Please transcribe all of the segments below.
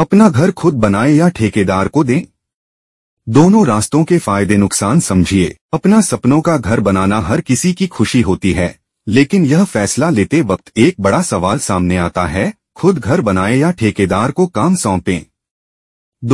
अपना घर खुद बनाए या ठेकेदार को दें दोनों रास्तों के फायदे नुकसान समझिए अपना सपनों का घर बनाना हर किसी की खुशी होती है लेकिन यह फैसला लेते वक्त एक बड़ा सवाल सामने आता है खुद घर बनाए या ठेकेदार को काम सौंपें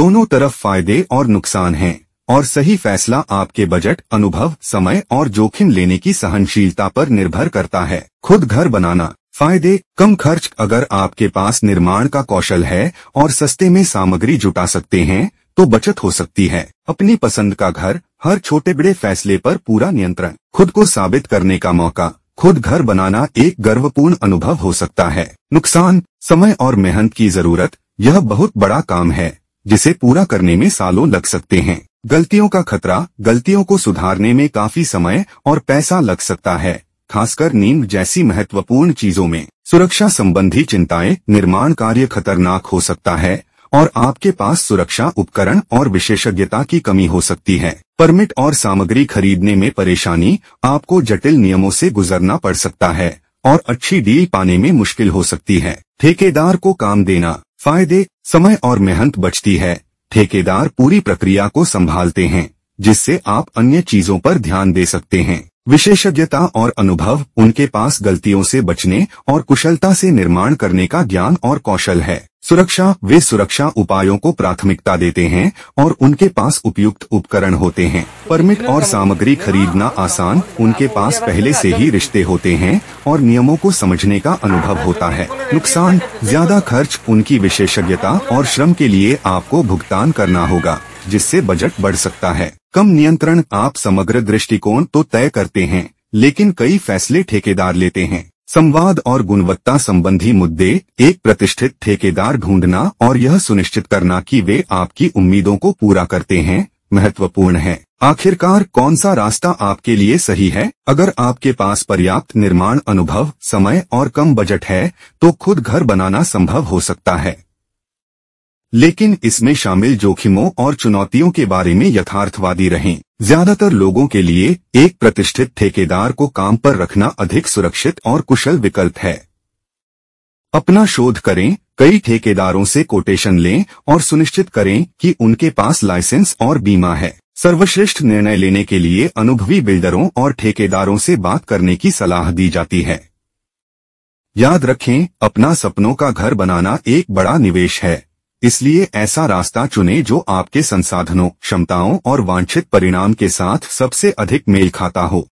दोनों तरफ फायदे और नुकसान हैं और सही फैसला आपके बजट अनुभव समय और जोखिम लेने की सहनशीलता पर निर्भर करता है खुद घर बनाना फायदे कम खर्च अगर आपके पास निर्माण का कौशल है और सस्ते में सामग्री जुटा सकते हैं तो बचत हो सकती है अपनी पसंद का घर हर छोटे बड़े फैसले पर पूरा नियंत्रण खुद को साबित करने का मौका खुद घर बनाना एक गर्वपूर्ण अनुभव हो सकता है नुकसान समय और मेहनत की जरूरत यह बहुत बड़ा काम है जिसे पूरा करने में सालों लग सकते हैं गलतियों का खतरा गलतियों को सुधारने में काफी समय और पैसा लग सकता है खासकर नींद जैसी महत्वपूर्ण चीजों में सुरक्षा संबंधी चिंताएं निर्माण कार्य खतरनाक हो सकता है और आपके पास सुरक्षा उपकरण और विशेषज्ञता की कमी हो सकती है परमिट और सामग्री खरीदने में परेशानी आपको जटिल नियमों से गुजरना पड़ सकता है और अच्छी डील पाने में मुश्किल हो सकती है ठेकेदार को काम देना फायदे समय और मेहनत बचती है ठेकेदार पूरी प्रक्रिया को संभालते हैं जिससे आप अन्य चीजों पर ध्यान दे सकते हैं विशेषज्ञता और अनुभव उनके पास गलतियों से बचने और कुशलता से निर्माण करने का ज्ञान और कौशल है सुरक्षा वे सुरक्षा उपायों को प्राथमिकता देते हैं और उनके पास उपयुक्त उपकरण होते हैं परमिट और सामग्री खरीदना आसान उनके पास पहले से ही रिश्ते होते हैं और नियमों को समझने का अनुभव होता है नुकसान ज्यादा खर्च उनकी विशेषज्ञता और श्रम के लिए आपको भुगतान करना होगा जिससे बजट बढ़ सकता है कम नियंत्रण आप समग्र दृष्टिकोण तो तय करते हैं लेकिन कई फैसले ठेकेदार लेते हैं संवाद और गुणवत्ता संबंधी मुद्दे एक प्रतिष्ठित ठेकेदार ढूंढना और यह सुनिश्चित करना कि वे आपकी उम्मीदों को पूरा करते हैं महत्वपूर्ण है आखिरकार कौन सा रास्ता आपके लिए सही है अगर आपके पास पर्याप्त निर्माण अनुभव समय और कम बजट है तो खुद घर बनाना संभव हो सकता है लेकिन इसमें शामिल जोखिमों और चुनौतियों के बारे में यथार्थवादी रहें ज्यादातर लोगों के लिए एक प्रतिष्ठित ठेकेदार को काम पर रखना अधिक सुरक्षित और कुशल विकल्प है अपना शोध करें कई ठेकेदारों से कोटेशन लें और सुनिश्चित करें कि उनके पास लाइसेंस और बीमा है सर्वश्रेष्ठ निर्णय लेने के लिए अनुभवी बिल्डरों और ठेकेदारों से बात करने की सलाह दी जाती है याद रखें अपना सपनों का घर बनाना एक बड़ा निवेश है इसलिए ऐसा रास्ता चुने जो आपके संसाधनों क्षमताओं और वांछित परिणाम के साथ सबसे अधिक मेल खाता हो